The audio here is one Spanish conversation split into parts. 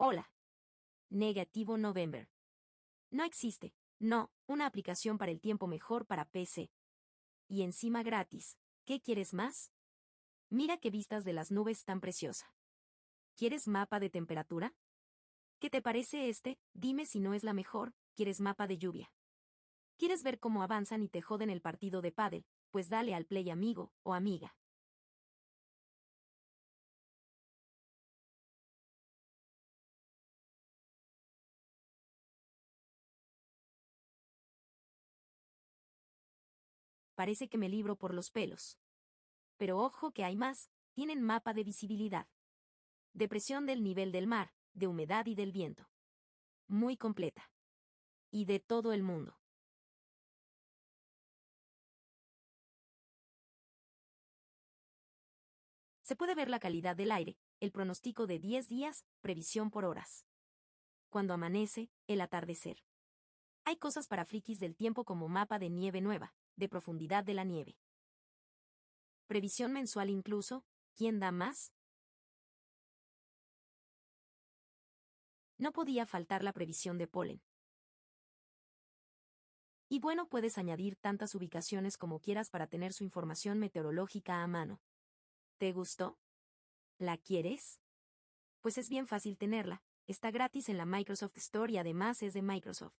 Hola. Negativo November. No existe, no, una aplicación para el tiempo mejor para PC. Y encima gratis. ¿Qué quieres más? Mira qué vistas de las nubes tan preciosa. ¿Quieres mapa de temperatura? ¿Qué te parece este? Dime si no es la mejor, ¿quieres mapa de lluvia? ¿Quieres ver cómo avanzan y te joden el partido de pádel? Pues dale al play amigo o amiga. parece que me libro por los pelos. Pero ojo que hay más, tienen mapa de visibilidad. Depresión del nivel del mar, de humedad y del viento. Muy completa. Y de todo el mundo. Se puede ver la calidad del aire, el pronóstico de 10 días, previsión por horas. Cuando amanece, el atardecer. Hay cosas para frikis del tiempo como mapa de nieve nueva, de profundidad de la nieve. Previsión mensual incluso, ¿quién da más? No podía faltar la previsión de polen. Y bueno, puedes añadir tantas ubicaciones como quieras para tener su información meteorológica a mano. ¿Te gustó? ¿La quieres? Pues es bien fácil tenerla, está gratis en la Microsoft Store y además es de Microsoft.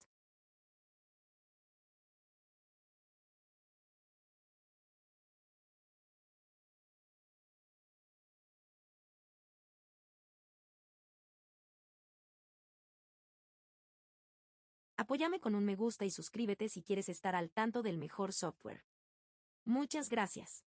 Apóyame con un me gusta y suscríbete si quieres estar al tanto del mejor software. Muchas gracias.